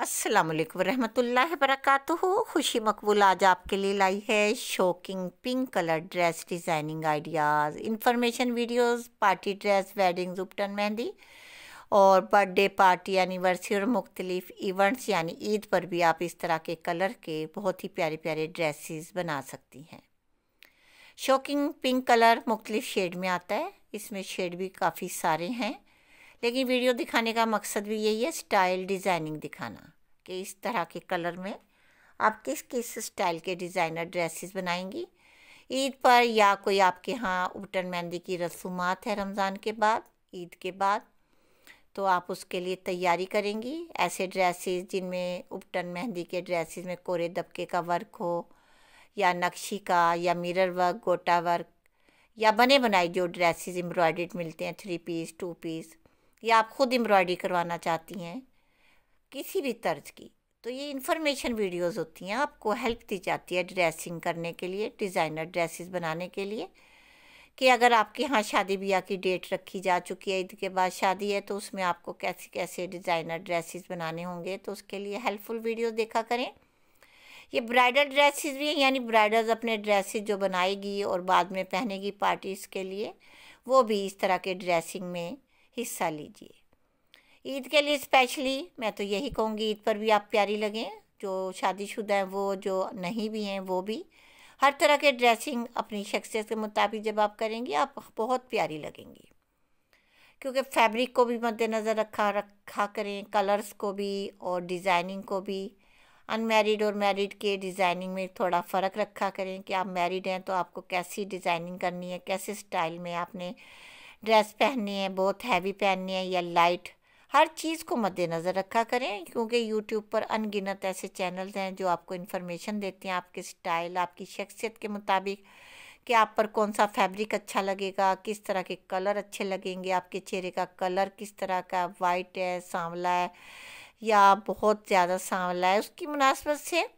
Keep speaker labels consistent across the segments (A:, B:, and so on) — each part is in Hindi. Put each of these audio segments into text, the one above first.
A: असलकम रहमतुल्ला बरकत खुशी मकबूल आज आपके लिए लाई है shocking pink colour dress designing ideas information videos party dress weddings उपटन मेहंदी और बर्थडे पार्टी एनिवर्सरी और मुख्तलिफ इवेंट्स यानी ईद पर भी आप इस तरह के कलर के बहुत ही प्यारे प्यारे ड्रेसेस बना सकती हैं शॉकिंग पिंक कलर मुख्तलिफ शेड में आता है इसमें शेड भी काफ़ी सारे हैं लेकिन वीडियो दिखाने का मकसद भी यही है स्टाइल डिज़ाइनिंग दिखाना कि इस तरह के कलर में आप किस किस स्टाइल के डिज़ाइनर ड्रेसेस बनाएंगी ईद पर या कोई आपके यहाँ उबटन मेहंदी की रसूमात है रमज़ान के बाद ईद के बाद तो आप उसके लिए तैयारी करेंगी ऐसे ड्रेसेस जिनमें उपटन मेहंदी के ड्रेसेस में कोरे दबके का वर्क हो या नक्शी का या मिरर वर्क गोटा वर्क या बने बनाए जो ड्रेसेस एम्ब्रॉयड मिलते हैं थ्री पीस टू पीस या आप ख़ुद एम्ब्रॉयडरी करवाना चाहती हैं किसी भी तर्ज की तो ये इन्फॉर्मेशन वीडियोस होती हैं आपको हेल्प दी जाती है ड्रेसिंग करने के लिए डिज़ाइनर ड्रेसेस बनाने के लिए कि अगर आपके यहाँ शादी ब्याह की डेट रखी जा चुकी है ईद के बाद शादी है तो उसमें आपको कैसे कैसे डिज़ाइनर ड्रेसेस बनाने होंगे तो उसके लिए हेल्पफुल वीडियो देखा करें ये ब्राइडल ड्रेसेस भी हैं यानी ब्राइडल्स अपने ड्रेसेस जो बनाएगी और बाद में पहनेगी पार्टीज़ के लिए वो भी इस तरह के ड्रेसिंग में हिस्सा लीजिए ईद के लिए स्पेशली मैं तो यही कहूँगी ईद पर भी आप प्यारी लगें जो शादीशुदा हैं वो जो नहीं भी हैं वो भी हर तरह के ड्रेसिंग अपनी शख्सियत के मुताबिक जब आप करेंगी आप बहुत प्यारी लगेंगी क्योंकि फैब्रिक को भी मद्देनज़र रखा रखा करें कलर्स को भी और डिज़ाइनिंग को भी अनमेरिड और मैरिड के डिज़ाइनिंग में थोड़ा फ़र्क रखा करें कि आप मैरिड हैं तो आपको कैसी डिज़ाइनिंग करनी है कैसे स्टाइल में आपने ड्रेस पहननी है बहुत हैवी पहननी है या लाइट हर चीज़ को मद्देनज़र रखा करें क्योंकि यूट्यूब पर अनगिनत ऐसे चैनल्स हैं जो आपको इन्फॉर्मेशन देते हैं आपके स्टाइल आपकी शख्सियत के मुताबिक कि आप पर कौन सा फैब्रिक अच्छा लगेगा किस तरह के कलर अच्छे लगेंगे आपके चेहरे का कलर किस तरह का वाइट है सांवला है या बहुत ज़्यादा सांवला है उसकी मुनासबत से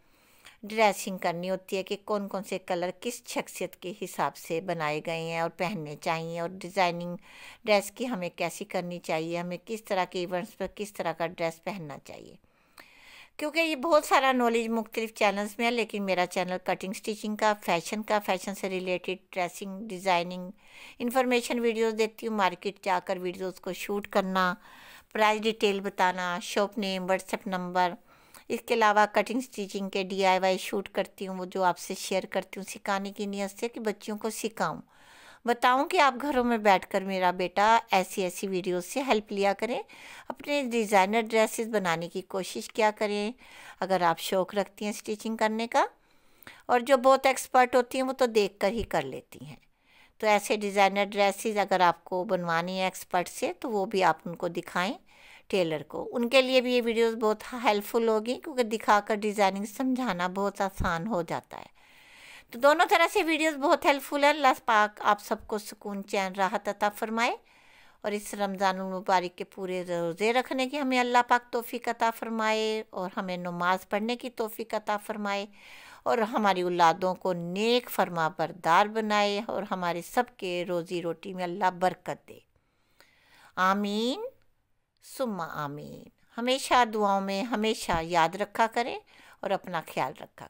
A: ड्रेसिंग करनी होती है कि कौन कौन से कलर किस शख्सियत के हिसाब से बनाए गए हैं और पहनने चाहिए और डिज़ाइनिंग ड्रेस की हमें कैसी करनी चाहिए हमें किस तरह के इवेंट्स पर किस तरह का ड्रेस पहनना चाहिए क्योंकि ये बहुत सारा नॉलेज मुख्तलिफ चैनल्स में है लेकिन मेरा चैनल कटिंग स्टिचिंग का फैशन का फैशन से related dressing designing information videos देती हूँ मार्केट जाकर वीडियोस को शूट करना प्राइस डिटेल बताना शॉप नेम व्हाट्सएप नंबर इसके अलावा कटिंग स्टिचिंग के डीआईवाई शूट करती हूँ वो जो आपसे शेयर करती हूँ सिखाने की नीयत से कि बच्चियों को सिखाऊँ बताऊं कि आप घरों में बैठकर मेरा बेटा ऐसी ऐसी वीडियोस से हेल्प लिया करें अपने डिज़ाइनर ड्रेसेस बनाने की कोशिश किया करें अगर आप शौक़ रखती हैं स्टिचिंग करने का और जो बहुत एक्सपर्ट होती हैं वो तो देख कर ही कर लेती हैं तो ऐसे डिज़ाइनर ड्रेसेस अगर आपको बनवानी है एक्सपर्ट से तो वो भी आप उनको दिखाएं टेलर को उनके लिए भी ये वीडियोस बहुत हेल्पफुल होगी क्योंकि दिखाकर डिज़ाइनिंग समझाना बहुत आसान हो जाता है तो दोनों तरह से वीडियोस बहुत हेल्पफुल है अल्लाह पाक आप सबको सुकून चैन राहत अता फरमाए और इस रमज़ान मुबारक के पूरे रोज़े रखने की हमें अल्लाह पाक तोफ़ी अता फ़रमाए और हमें नमाज़ पढ़ने की तोफ़ी अता फ़रमाए और हमारी औलादों को नेक फरमा बरदार बनाए और हमारे सब के रोज़ी रोटी में अल्लाह बरकत दे आमीन सुम्मा आमीन हमेशा दुआओं में हमेशा याद रखा करें और अपना ख्याल रखा